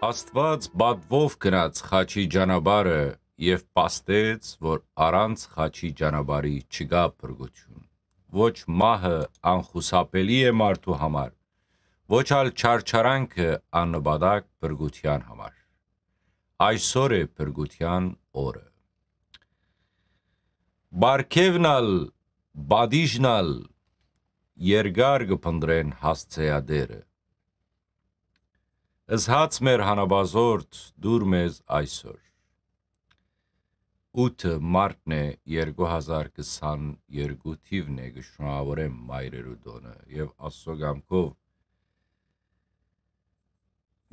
Աստված բադվով գնաց խաչի ճանապարհը եւ պաստեց, որ առանց խաչի ճանապարհի չկա փրկություն։ Ոչ մահը անխուսափելի է մարդու համար, ոչ ալ չարչարանքը աննպատակ փրկության համար։ Այսօր է փրկության օրը։ Բարքևնալ, բադիժնալ, երգար կփնդրեն հասցեադերը Զհաց մեր հանաբազորդ դուր մեզ այսօր։ 8 մարտն է 2022 թիվն է գշնավորեմ մայրերու տոնը եւ աստծո գամքով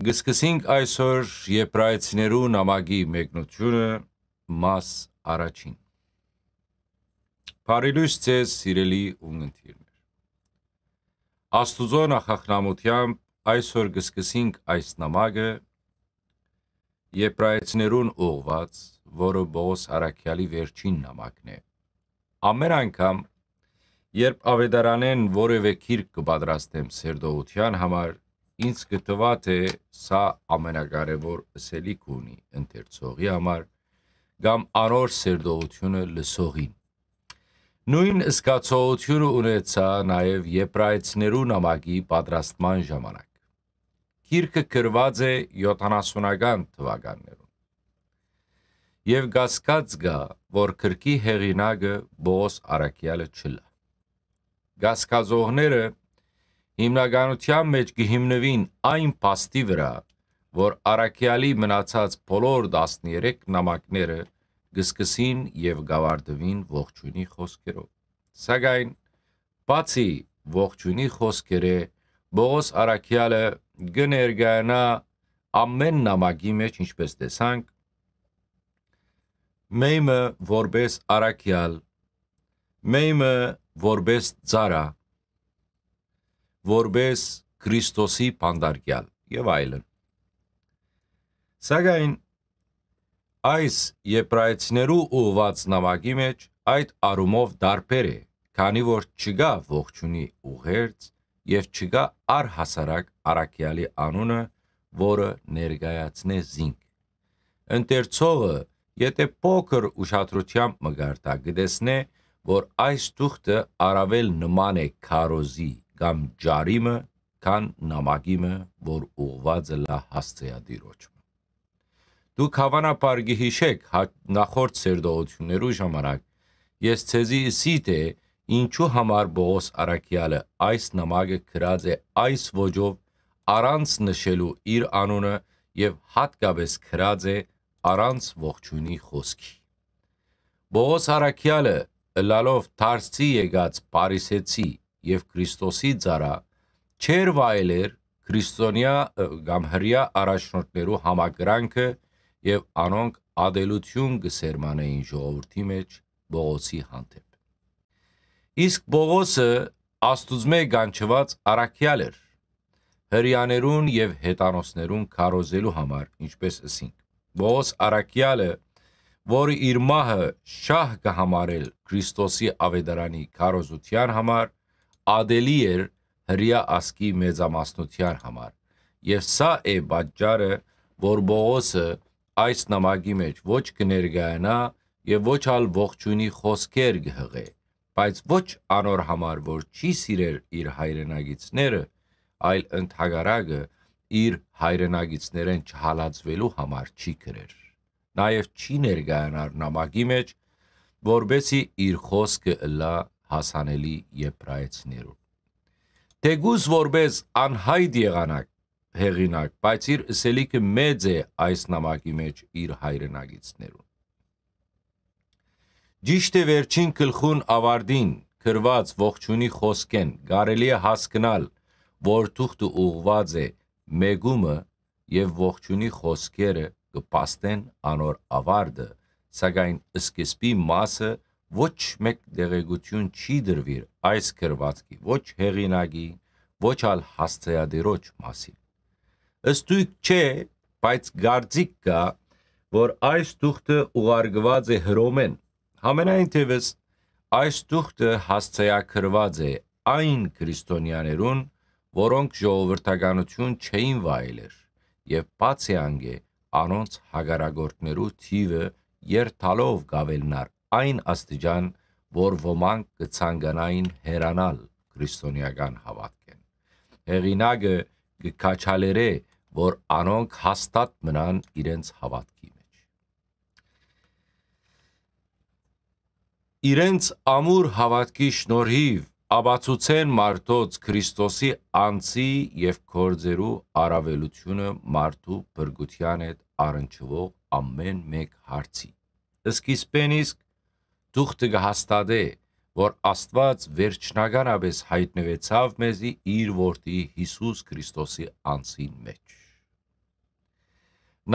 գսկսենք այսօր եբրայցիներու նամակի մեկնությունը մաս առաջին Փարիլուս ցես սիրելի ունգընտիրներ Աստուծո նախախնամությամբ այսօր գսկսինք այս նամակը Եբրայեցներուն ուղված, որը Բողոս Հարաքյալի վերջին նամակն է։ Ամեն անգամ, երբ ավետարանեն որևէ քիրք կպատրաստեմ սերդողության համար, ինձ կտվա թե սա ամենակարևոր ըսելիք ունի ընթերցողի համար կամ առոր սերդողությունը լսողին։ Նույն զգացողությունը ունեցա նաև Եբրայեցներու նամակի պատրաստման ժամանակ։ Գիրքը գրված է 70-ական թվականներում։ Եվ գասկած գա, որ քրկի հեղինակը Բոս Արաքյալը չլա։ Գասկազողները հիմնականության մեջ կհիմնվին այն փաստի վրա, որ Արաքյալի մնացած բոլոր 13 նամակները գսկսին եւ գավարդվին ողջունի խոսքերով։ Սակայն բացի ողջունի խոսքերը Բողոս Արաքյալը գներգանա ամեն նամակի մեջ ինչպես տեսանք մեմը որպես արաքյալ մեմը որպես ծարա որպես Քրիստոսի բանդարգյալ եւ այլն սակայն այս եբրայցիներու ուված նամակի մեջ այդ արումով դարբեր է քանի որ չկա ողջունի ուղերձ եւ չկա առհասարակ Արաքյալի անունը, որը ներգայացնե զինք։ Ընտերցողը, եթե փոքր ուշադրությամբ մգարտա, գտեսնե, որ այս դուխտը առավել նման է քարոզի կամ ջարիմը, քան նամագիմը, որ ուղված է լա հասցեադիրոջ։ Դուք հավանաբար գիհիշեք հա- նախորդ սերտողությունների ժամանակ ես ցեզի սիտ է ինչու համար Բողոս Արաքյալը այս նամակը գրած է այս ոճով առանց նշելու իր անունը եւ հատկապես գրած է առանց ողջունի խոսքի։ Բողոս Արաքյալը լալով Թարսի եկած Փարիսեցի եւ Քրիստոսի ծառա չեր վայելեր քրիստոնյա կամ հрья առաջնորդներու համագրանքը եւ անոնք ադելություն կսերմանեին ժողովրդի մեջ Բողոսի հանդեպ։ Իսկ Պողոսը Աստուծմե գանչված առաքյալ էր հрьяաներուն եւ հետանոսներուն քարոզելու համար, ինչպես ասինք։ Պողոս առաքյալը, որը իր մահը շահ կհամարել Քրիստոսի ավետարանի քարոզության համար, ադելի էր հрья ասկի մեծամասնության համար։ Եվ սա է բաժարը, որ Պողոսը այս նամակի մեջ ոչ կներգայանա եւ ոչ ալ ողջունի խոսքեր կհղե։ Բայց ոչ անոր համար, որ չի սիրեր իր հայրենագիցները, այլ ընդհակարակը իր հայրենագիցներեն չհալածվելու համար չի գրեր։ Նաև չի ներգայանար նամակի մեջ, որբեսի իր խոսքը լա հասանելի եբրայեցներուն։ Տեղուս որբես անհայտ եղանակ հեղինակ, բայց իր սելիկը մեծ է այս նամակի մեջ իր հայրենագիցներուն։ Ճիշտ է վերջին գլխուն ավարդին գրված ողջունի խոսքեն կարելի է հասկանալ, որ թուղթը ուղված է մեգումը եւ ողջունի խոսքերը կպաստեն անոր ավարդը, սակայն սկզբի մասը ոչ մեկ դեղեցություն չի դրվիր այս գրվածքի ոչ հեղինակի, ոչ ալ հասցեադիրոջ մասին։ Ըստույք չէ, բայց գարձիկ կա, որ այս դուխտը ուղարգված է Հռոմեն Համենայն թևս այս դուխտը հասցեակրված է այն քրիստոնյաներուն, որոնք ժողովրդականություն չէին վայելեր եւ բացի անգե անոնց հագարագործներու թիվը երթալով գավելնար այն աստիճան, որ ոմանք կցանկանային հերանալ քրիստոնեական հավատքեն։ Հեղինակը կքաչալերե, որ անոնք հաստատ մնան իրենց հավատքի իրենց ամուր հավատքի շնորհիվ աբացուցեն մարդոց Քրիստոսի անձի եւ կորձերու առավելությունը մարդու բրգության հետ առնչվող ամեն մեկ հարցի։ Սկիզբեն իսկ դուխտը կհաստատե, որ Աստված վերջնականապես հայտնվեցավ մեզի իր որդի Հիսուս Քրիստոսի անձին մեջ։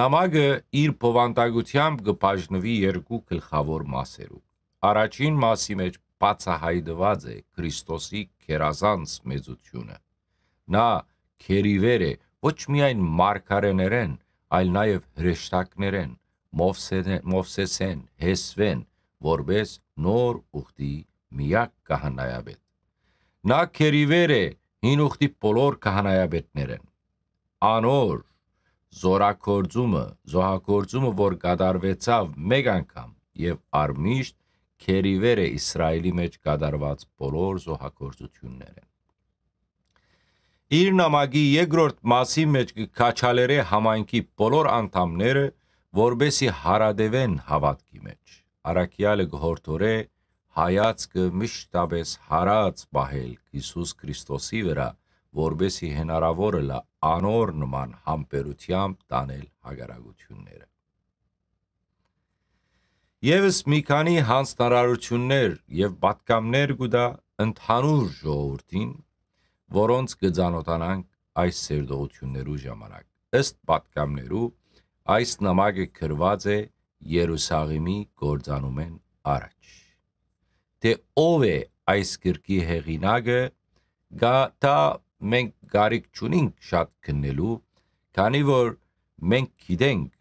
Նամակը իր փովանտագությամբ կբաժնվի երկու գլխավոր մասերով։ Առաջին մասի մեջ բացահայտված է Քրիստոսի քերազանց մեծությունը։ Նա քերիվեր է ոչ միայն մարգարեներեն, այլ նաև հրեշտակներեն, Մովսեսեն, Հեսվեն, որբես նոր ուխտի միակ կահանայաբետ։ Նա քերիվեր է հին ուխտի բոլոր կահանայաբետներեն։ Անոր զորակորձումը, զոհակորձումը, որ կատարվեցավ մեկ անգամ եւ արմիշտ քերիվեր է Իսրայելի մեջ կատարված բոլոր զոհակորձությունները։ Իր նամակի երկրորդ մասի մեջ կքաչալերե համայնքի բոլոր անդամները, որբեսի հարադևեն հավատքի մեջ։ Արաքյալը գհորթորե հայացքը միշտապես հարած բահել Հիսուս Քրիստոսի վրա, որբեսի հնարավորը լա անոր նման համբերությամբ տանել հագարագությունները։ Եվս մի քանի հանձնարարություններ եւ պատկամներ գուտա ընդհանուր ժողովրդին, որոնց կծանոթանանք այս սերտողություններու ժամանակ։ Ըստ պատկամներու այս նամակը գրված է Երուսաղեմի գործանումեն առաջ։ Դե ով է այս գրքի հեղինակը, գա դա մենք գարիք չունենք շատ քննելու, քանի որ մենք գիտենք,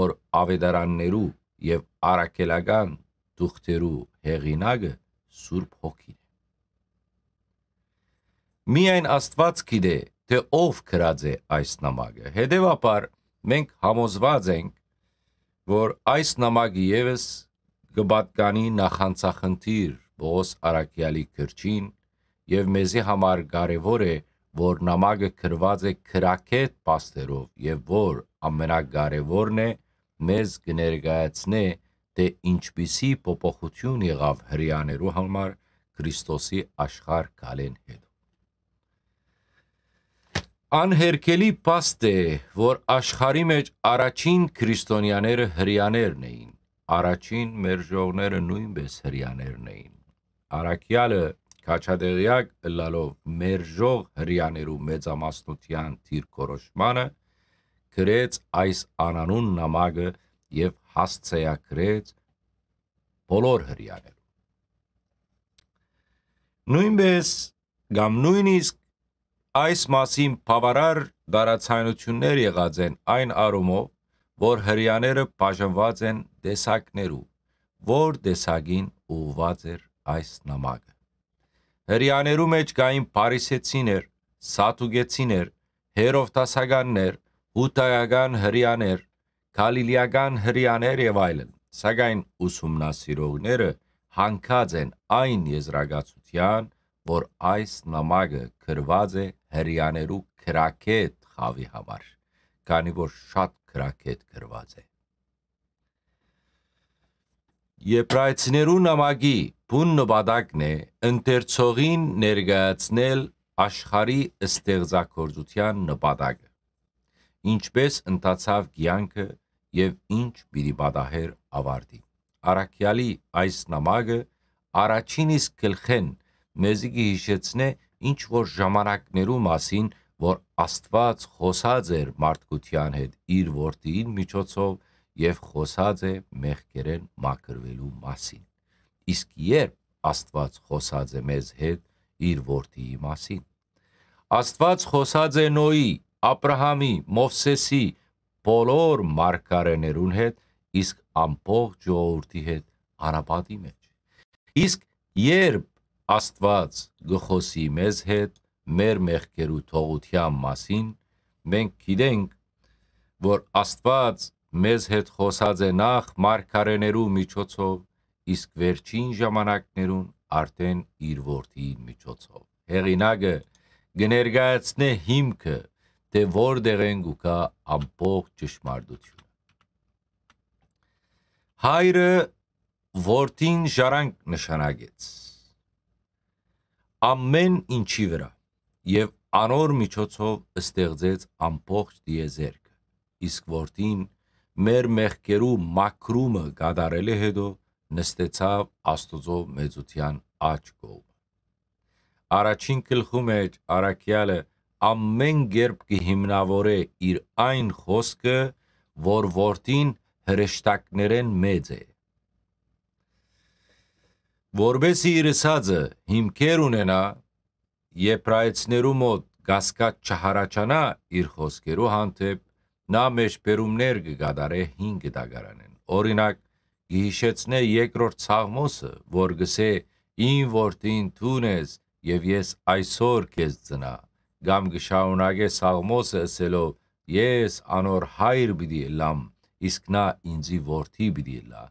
որ ավետարաններու եւ առակելական դուխտերու հեղինակը Սուրբ Հոգին է։ Միայն Աստված գիտե, թե ով գրած է այս նամակը։ Հետևաբար մենք համոզված ենք, որ այս նամակը եւս կբատկանի նախանցախնդիր Բոս Արաքյալի գրչին եւ մեզի համար կարեւոր է որ նամակը գրված է քրակետ պաստերով եւ որ ամենակարևորն է մեզ կներկայացնե թե ինչպիսի փոփոխություն եղավ հрьяաներու համար Քրիստոսի աշխարհ գալեն հետո։ Անհերքելի փաստ է, որ աշխարհի մեջ առաջին քրիստոնյաները հрьяաներն էին, առաջին մերժողները նույնպես հрьяաներն էին։ Արաքյալը քաչադեղյակ լալով մերժող հрьяաներու մեծամասնության դիրքորոշմանը գրեց այս անանուն նամակը եւ հասցեակրեց բոլոր հрьяաներուն։ Նույնպես կամ նույնիսկ այս մասին բավարար դարացանություններ եղած են այն առումով, որ հрьяաները բաժանված են դեսակներու, որ դեսագին ուղված էր այս նամակը։ Հрьяաներու մեջ կային փարիսեցիներ, սատուգեցիներ, հերովտասականներ, հուտայական հрьяաներ, Գալիլեական հрьяաներ եւ այլն։ Սակայն ուսումնասիրողները հանգած են այն եզրակացության, որ այս նամակը գրված է հрьяաներու քրակետ խավի համար, քանի որ շատ քրակետ գրված է։ Եբրայցիներու նամակի բուն նպատակն է ընթերցողին ներկայացնել աշխարհի ստեղծագործության նպատակը։ Ինչպես ընդացավ գյանքը եւ ինչ պիտի բադահեր ավարտի։ Արաքյալի այս նամակը առաջին իսկ գլխեն մեզի հիշեցնե ինչ որ ժամանակներու մասին, որ Աստված խոսած էր մարդկության հետ իր որդին միջոցով եւ խոսած է մեղքերեն մաքրվելու մասին։ Իսկ երբ Աստված խոսած է մեզ հետ իր որդիի մասին, Աստված խոսած է Նոյի, Աբրահամի, Մովսեսի, բոլոր մարգարեներուն հետ, իսկ ամբողջ ժողովրդի հետ արապատի մեջ։ Իսկ երբ Աստված գխոսի մեզ հետ մեր մեղքերու թողության մասին, մենք գիտենք, որ Աստված մեզ հետ խոսած է նախ մարգարեներու միջոցով, իսկ վերջին ժամանակներուն արդեն իր որդի միջոցով։ Հեղինակը գներգայացնե հիմքը թե որտեղ են գուկա ամբողջ ճշմարտությունը։ Հայրը որդին ժարանք նշանակեց ամեն ինչի վրա եւ անոր միջոցով ստեղծեց ամբողջ դիեզերքը իսկ որդին մեր մեղքերու մակրումը գադարելի հետո նստեցավ աստուծո մեծության աջ կողմ առաջին գլխում էր արաքյալը ամեն գերբ կհիմնավորե իր այն խոսքը, որ որդին հրեշտակներեն մեծ է։ Որբեսի իրսածը հիմքեր ունենա, եփրայեցներու մոտ գասկած չհարաճանա իր խոսքերու հանդեպ, նա մեջբերումներ կգադարե 5 դագարանեն։ Օրինակ, գիհիշեցնե երկրորդ ցաղմոսը, որ գսե ին որդին տուն ես եւ ես այսօր քեզ ծնա Գամ գշաունագե Սաղմոսը ասելով. Ես անոր հայր պիտի լամ, իսկ նա ինձի որդի պիտի լա։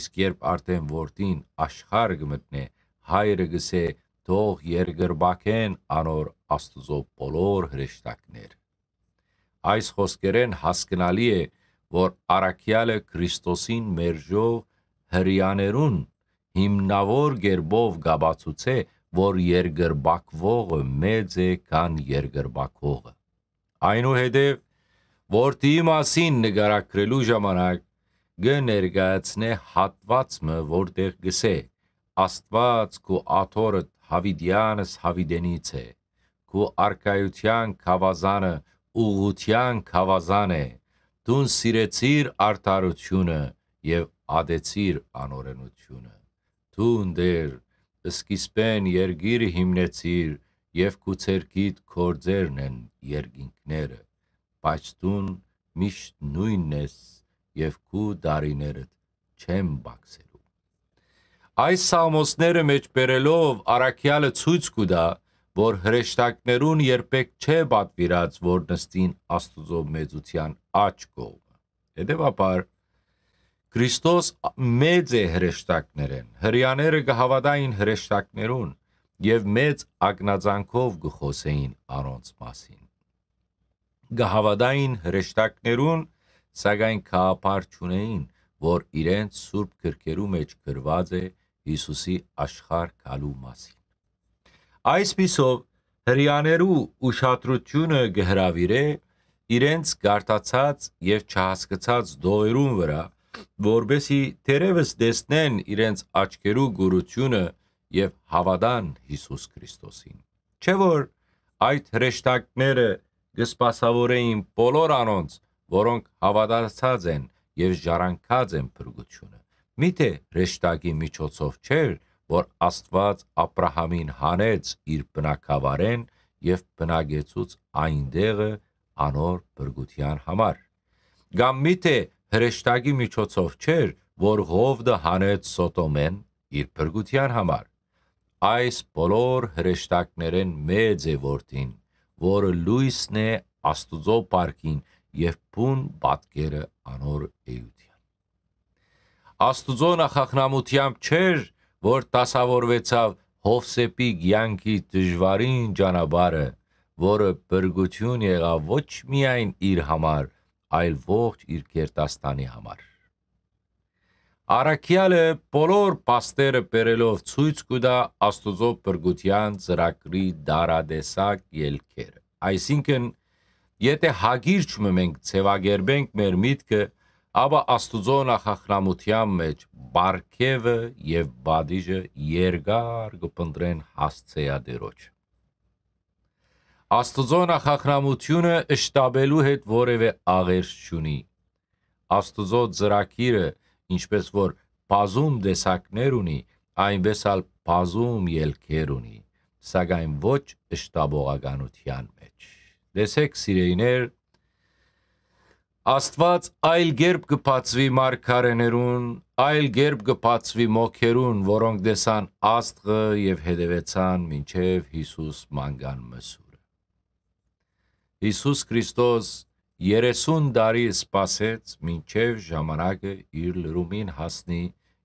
Իսկ երբ արդեն որդին աշխարհ գմտնե, հայրը գսե թող երգրբակեն անոր Աստուծո բոլոր հրեշտակներ։ Այս խոսքերեն հասկանալի է, որ Արաքյալը Քրիստոսին մերժող հрьяաներուն հիմնավոր ģերբով գաբացուցե որ երգրբակվողը մեծ է կան երգրբակողը։ Այնուհետև որդի մասին նկարագրելու ժամանակ գներգացնե հատվածը, որտեղ գսե. Աստված քու աթորը Հավիդյանս Հավիդենից է։ Քու արքայության խավազանը ուղության խավազան է։ Դուն սիրեցիր արդարությունը եւ ադեցիր անօրենությունը։ Դուն դեր դե սկիզբեն երգիրը հիմնեցիր եւ կուցերքիդ կորձերն են երգինքները բայց դուն միշտ նույնն ես եւ քու դարիներդ չեմ բացելու այս սամոսները մեջ բերելով արաքյալը ցույց կուտա որ հրեշտակներուն երբեք չէ պատվիրած որ նստին աստուծո մեծության աչ կողմը հետեւաբար Քրիստոս մեծ է հրեշտակներեն։ Հрьяաները կհավատային հրեշտակներուն եւ մեծ ակնածանքով գխոսեին առոնց մասին։ Գհավադային հրեշտակներուն, սակայն քաղապար չունեին, որ իրենց սուրբ գրքերու մեջ գրված է Հիսուսի աշխարհ գալու մասին։ Այս պիսով հрьяաներու ուշադրությունը գհրավիրե իրենց գարտացած եւ չհասկացած դողերուն վրա, որբեսի թերևս դեսնեն իրենց աչքերու գուրությունը եւ հավադան Հիսուս Քրիստոսին։ Չէ որ այդ հրեշտակները գսպասավորեին բոլոր անոնց, որոնք հավատացած են եւ ժառանգած են փրկությունը։ Միթե հրեշտակի միջոցով չէր, որ Աստված Աբ รา համին հանեց իր բնակավարեն եւ բնագեցուց այնտեղը անոր բրգության համար։ Կամ միթե հրեշտակի միջոցով չէր, որ Ղովդը հանեց Սոտոմեն իր փրկության համար։ Այս բոլոր հրեշտակներեն մեծ է որդին, որը լույսն է Աստուծո պարկին եւ բուն պատկերը անոր էության։ Աստուծո նախախնամությամբ չէր, որ տասավորվեցավ Հովսեփի ցանկի դժվարին ճանապարհը, որը բրգություն եղավ ոչ միայն իր համար, այլ ողջ իր կերտաստանի համար։ Արաքյալը բոլոր պաստերը բերելով ցույց կտա Աստուծո բրգության ծրագրի դարադեսակ ելքերը։ Այսինքն, եթե հագիրճ մենք ցևագերբենք մեր միտքը, ապա Աստուծո նախախնամության մեջ բարքևը եւ բադիժը երկար կփնտրեն հասցեադերոջ։ Աստծո նախախրամությունը շտաբելու հետ որևէ աղերս չունի։ Աստծո ծրակիրը, ինչպես որ բազում դեսակներ ունի, այնպես էլ բազում ելքեր ունի, սակայն ոչ շտաբողականության մեջ։ Տեսեք, սիրեիներ, Աստված այլ երբ կբացվի մարգարեներուն, այլ երբ կբացվի մոքերուն, որոնք դեսան աստղը եւ հետևեցան մինչեւ Հիսուս մանգան մսուր։ Հիսուս Քրիստոս 30 տարի սպասեց, մինչև ժամանակը իր լրումին հասնի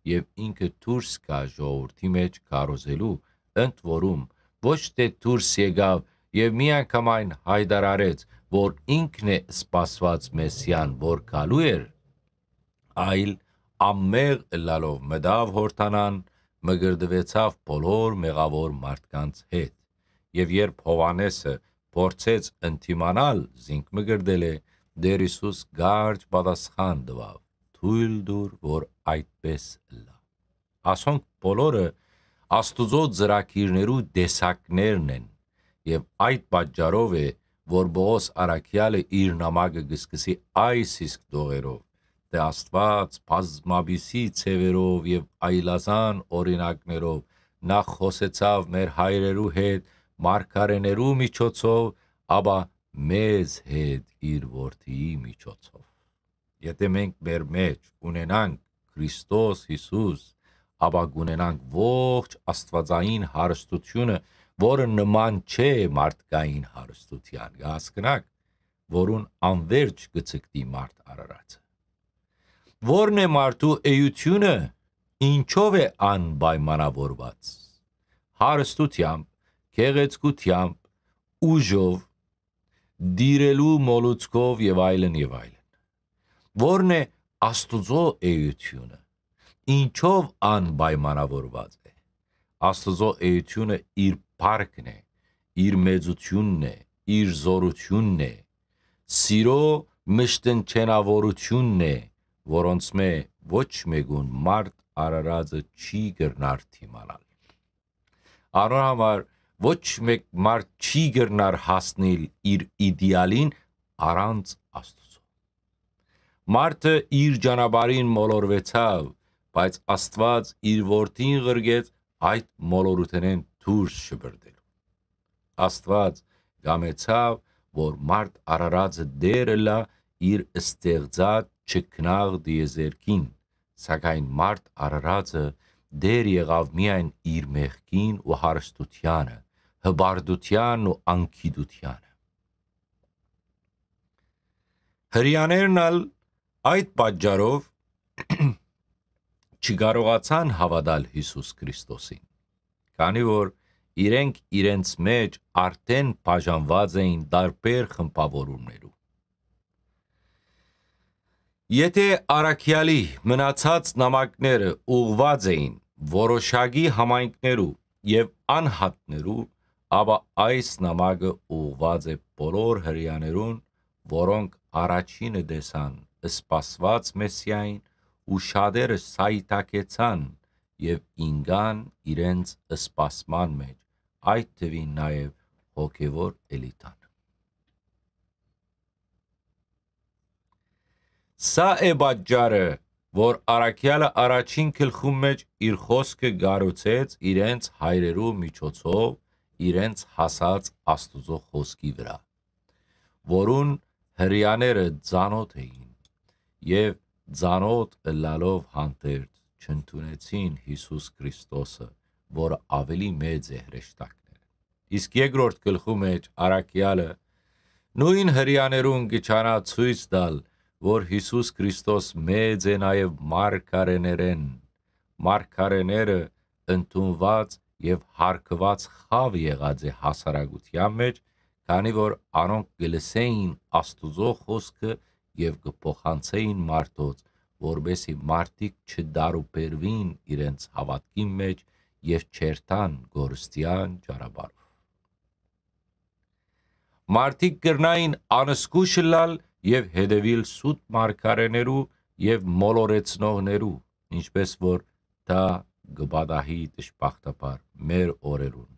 եւ ինքը դուրս գա ժողովրդի մեջ կարոզելու ընդ որում ոչ թե դուրս եկավ եւ միանգամայն հայտարարեց, որ ինքն է սպասված մեսիան, որ գալու էր, այլ ամեղ լալով մտավ հորթանան, մգրդվեցավ բոլոր մեղավոր մարդկանց հետ։ Եվ երբ Հովանեսը փորձեց ընդիմանալ, զինք մգրդել է, դեր Հիսուս գարջ պատասխան տվավ. թույլ դուր, որ այդպես լա։ Ասոնք բոլորը Աստուծո ծրակիրներու դեսակներն են եւ այդ պատճառով է որ Բողոս Արաքյալը իր նամակը գսկսի այս իսկ դողերով թե Աստված բազմաբիսի ցևերով եւ այլազան օրինակներով նա խոսեցավ մեր հայրերու հետ մարգարեներու միջոցով, ապա մեզ հետ իր որդիի միջոցով։ Եթե մենք մեր մեջ ունենանք Քրիստոս Հիսուս, ապա կունենանք ողջ աստվածային հարստությունը, որը նման չէ մարդկային հարստության։ Հասկանաք, որուն անverջ գցկտի մարդ արարածը։ Որն է մարդու էությունը, ինչով է անպայմանավորված։ Հարստությամբ քեղեցկությամբ ուժով դիրելու մոլուցկով եւ այլն եւ այլն որն է աստուծո էությունը ինչով անպայմանավորված է աստուծո էությունը իր парքն է իր մեծությունն է իր զորությունն է սիրո մշտնչենավորությունն է որոնցում է ոչ մեկուն մարդ արարածը չի գրնար թիմանալ։ Անոր համար ոչ մեկ մարդ չի գտնար հասնել իր իդեալին առանց Աստծո։ Մարդը իր ճանապարհին մոլորվեցավ, բայց Աստված իր որդին ղրգեց այդ մոլորութենեն դուրս շբրդելու։ Աստված գամեցավ, որ մարդ արարած դերը լա իր ստեղծած չքնաղ դիեզերքին, սակայն մարդ արարածը դեր եղավ միայն իր մեղքին ու հարստությանը, հբարդության ու անքիդությանը։ Հрьяներն ալ այդ պատճառով չկարողացան հավատալ Հիսուս Քրիստոսին, քանի որ իրենք իրենց մեջ արդեն բաժանված էին տարբեր խմբավորումներով։ Եթե Արաքյալի մնացած նամակները ուղված էին որոշակի համայնքներու եւ անհատներու ապա այս նամակը ուղված է բոլոր հрьяաներուն, որոնք առաջինը դեսան սպասված մեսիային ու շատերը սայթակեցան եւ ինգան իրենց սպասման մեջ, այդ թվին նաեւ հոգևոր էլիտան։ Սա է բաճարը, որ Արաքյալը առաջին գլխում մեջ իր խոսքը գարուցեց իրենց հայրերու միջոցով իրենց հասած Աստուծո խոսքի վրա, որուն հрьяաները ծանոթ էին եւ ծանոթ լալով հանդերձ չընդունեցին Հիսուս Քրիստոսը, որը ավելի մեծ է հրեշտակներ։ Իսկ երկրորդ գլխում մեջ Արաքյալը նույն հрьяաներուն գճանա ցույց տալ, որ Հիսուս Քրիստոս մեծ է նաեւ մարգարեներեն։ Մարգարեները ընդունված եւ հարկված խավ եղած է հասարակության մեջ, քանի որ անոնք գլսեին Աստուծո խոսքը եւ կփոխանցեին մարդոց, որբեսի մարդիկ չդարուբերվին իրենց հավատքի մեջ եւ չերտան գորստյան ճարաբարով։ Մարդիկ կրնային անսկուշ լալ եւ հետևիլ սուտ մարգարեներու եւ մոլորեցնողներու, ինչպես որ դա գբադահի դժբախտաբար մեր օրերուն։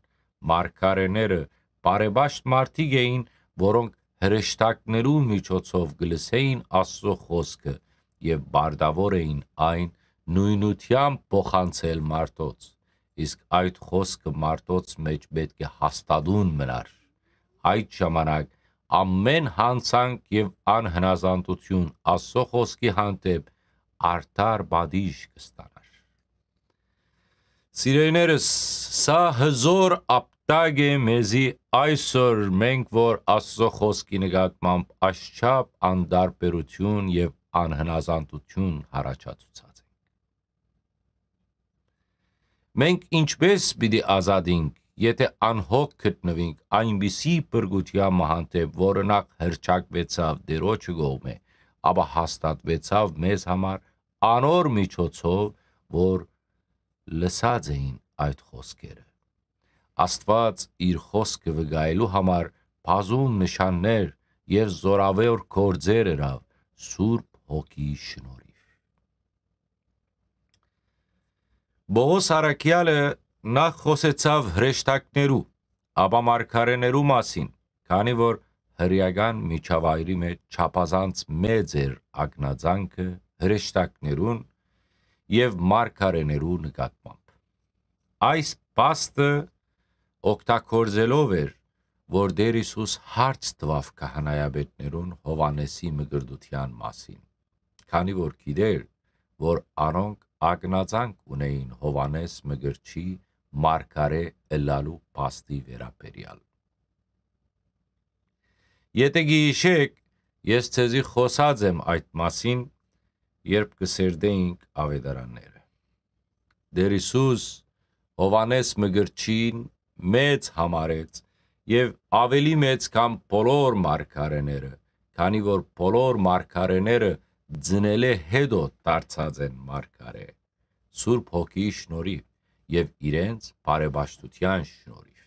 Մարգարեները բարեբաշտ մարդիկ էին, որոնք հրեշտակներու միջոցով գլսեին Աստծո խոսքը եւ բարդավոր էին այն նույնությամբ փոխանցել մարդոց։ Իսկ այդ խոսքը մարդոց մեջ պետք է հաստատուն մնար։ Այդ ժամանակ ամեն հանցանք եւ անհնազանդություն Աստծո խոսքի հանդեպ արդար բադիժ կստանա։ Սիրելիներս, սա հզոր ապտագ է մեզի այսօր մենք որ Աստծո խոսքի նկատմամբ աշչապ անդարբերություն եւ անհնազանդություն հարաճացուցած ենք։ Մենք ինչպես պիտի ազատենք, եթե անհոգ գտնվենք այնպիսի բրգության մահանտե, որը նա հրճակվեցավ դերոջ գողմե, ապա հաստատվեցավ մեզ համար անոր միջոցով, որ լսած էին այդ խոսքերը։ Աստված իր խոսքը վգայելու համար բազում նշաններ եւ զորավեր կործեր երավ Սուրբ Հոգի շնորհիվ։ Բողոս Արաքյալը նախ խոսեցավ հրեշտակներու, ապա մարգարեներու մասին, քանի որ հրյական միջավայրի մեջ չափազանց մեծ էր ագնազանքը հրեշտակներուն եւ մարգարեներու նկատմամբ։ Այս պաստը օգտագործելով էր, որ Տեր Հիսուս հարց տվավ քահանայապետներուն Հովանեսի մգրդության մասին, քանի որ գիտեր, որ առոնք ագնացանք ունեին Հովանես մգրչի մարգարե ըլալու պաստի վերաբերյալ։ Եթե գիշեք, ես ցեզի խոսած եմ այդ մասին, երբ կսերդեինք ավետարանները։ Դեր Հիսուս Հովանես Մգրչին մեծ համարեց եւ ավելի մեծ քան բոլոր մարգարեները, քանի որ բոլոր մարգարեները ձնել է հետո դարձած են մարգարե։ Սուրբ Հոգի շնորհիվ եւ իրենց բարեբաշտության շնորհիվ։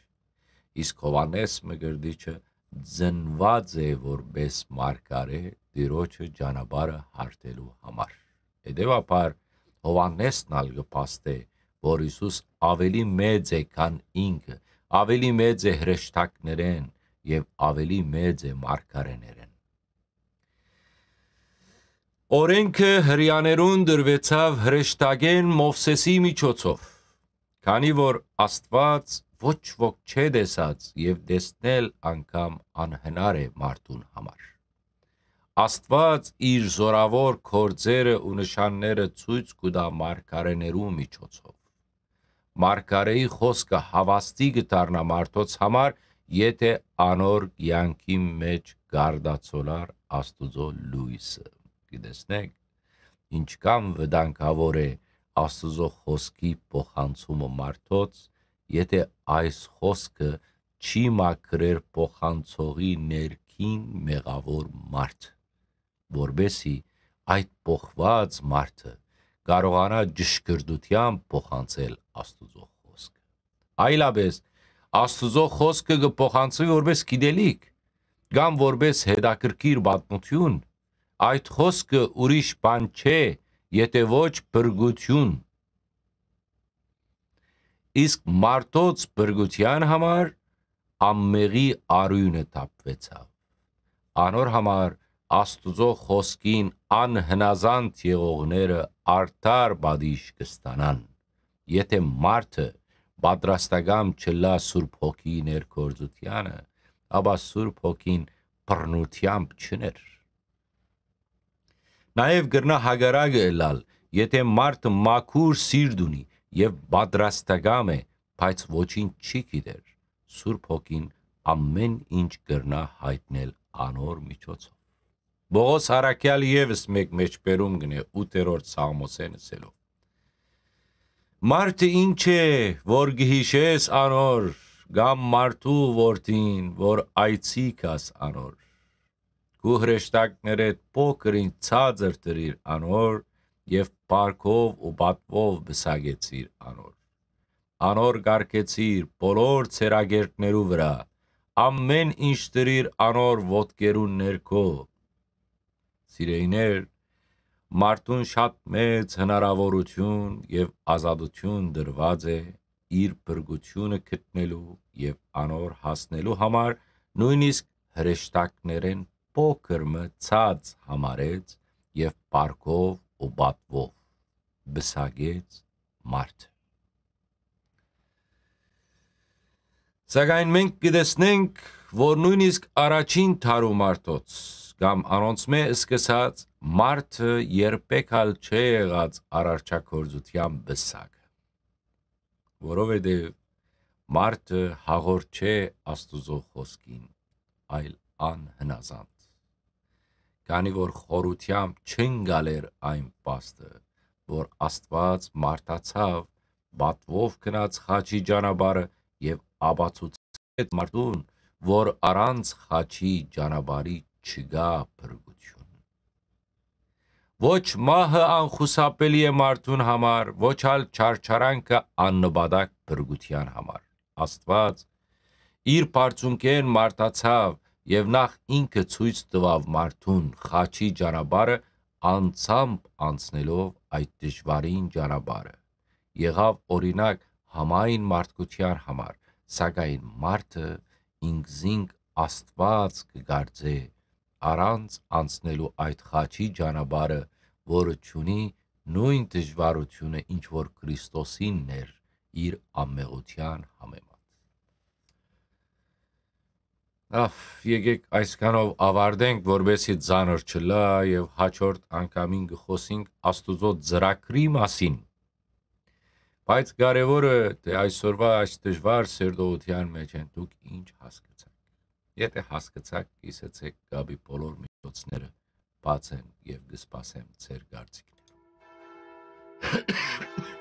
Իսկ Հովանես Մգրդիչը ձնված է որպես մարգարե դիրոջը ճանապարհը հարթելու համար։ Հետևաբար Հովանեսն ալ գպաստե, որ Հիսուս ավելի մեծ է, քան ինքը, ավելի մեծ է հրեշտակներեն եւ ավելի մեծ է մարգարեներեն։ Օրենքը հрьяաներուն դրվեցավ հրեշտակեն Մովսեսի միջոցով, քանի որ Աստված ոչ ոք չէ տեսած եւ տեսնել անգամ անհնար է մարդուն համար։ Աստված իր զորավոր կործերը ու նշանները ծույց կուտա մարգարեներու միջոցով։ Մարգարեի խոսկը հավաստի գտարնա մարդոց համար, եթե անոր գյանքի մեջ գարդացոլար աստուծո լույսը։ Գիտեսնեք, ինչ կամ վդանքավոր է աստուծո խոսքի փոխանցումը մարդոց, եթե այս խոսքը չի մաքրեր փոխանցողի ներքին մեղավոր մարդը որբեսի այդ փոխված մարդը կարողանա ճշգրտությամբ փոխանցել Աստուծո խոսքը։ Այլապես Աստուծո խոսքը կփոխանցվի որպես գիտելիք կամ որպես հետաքրքիր պատմություն, այդ խոսքը ուրիշ բան չէ, եթե ոչ բրգություն։ Իսկ մարդոց բրգության համար ամմեղի արույնը տապվեցավ։ Անոր համար Աստուծո խոսքին անհնազանդ եղողները արդար բադիշ կստանան։ Եթե մարդը պատրաստական չլա Սուրբ Հոգի ներկործությանը, ապա Սուրբ Հոգին բռնությամբ չներ։ Նաև գրնա հագարագը լալ, եթե մարդը մաքուր սիրտ ունի եւ պատրաստական է, բայց ոչինչ չի գիտեր, Սուրբ Հոգին ամեն ինչ գրնա հայտնել անոր միջոցով։ Բողոս Հարակյալ եւս մեկ մեջբերում գնե 8-րդ Սամոսեն ասելով. Մարտը ինչ է, որ գհիշես անոր, կամ մարդու որդին, որ այցիկաս անոր։ Քու հրեշտակներդ փոքրին ցածր դրիր անոր եւ պարկով ու բատվով բսագեցիր անոր։ Անոր գարկեցիր բոլոր ցերագերտներու վրա, ամեն ինչ դրիր անոր ոդկերուն ներքո սիրեիներ, մարդուն շատ մեծ հնարավորություն եւ ազատություն դրված է իր բրգությունը գտնելու եւ անոր հասնելու համար նույնիսկ հրեշտակներեն փոքր մցած համարեց եւ պարկով ու բատվով բսագեց մարդ Սակայն մենք կտեսնենք, որ նույնիսկ առաջին թարու մարդոց կամ անոնցմե սկսած մարդը երբեք հալ չէ եղած առարչակորձության բսակը։ Որովհետև մարդը հաղոր չէ աստուծո խոսքին, այլ անհնազանդ։ Կանի որ խորությամբ չեն գալեր այն պաստը, որ աստված մարդացավ, բատվով գնաց խաչի ճանապարհը եւ ապացուցեց մարդուն, որ առանց խաչի ճանապարհի չգա փրկություն։ Ոչ մահը անխուսափելի է մարդուն համար, ոչալ չարչարանքը աննպատակ փրկության համար։ Աստված իր բարձունքեն մարտացավ եւ նախ ինքը ցույց տվավ մարդուն խաչի ճանապարհը անցամբ անցնելով այդ դժվարին ճանապարհը եղավ օրինակ համայն մարդկության համար, սակայն մարդը ինքզինք աստված կգարձե առանց անցնելու այդ խաչի ճանապարհը, որը ճունի նույն դժվարությունը, ինչ որ Քրիստոսին ներ իր ամեղության համեմատ։ Աֆ, եկեք այսքանով ավարտենք, որբեսի ցանր չլա եւ հաջորդ անգամին գխոսենք Աստուծո ծրագրի մասին։ Բայց կարևորը թե այսօրվա այս դժվար սերտողության մեջ են դուք ինչ հասկացաք։ Եթե հասկացաք, կիսեցեք գաբի բոլոր միջոցները բաց են եւ կսպասեմ ձեր գարցիկները։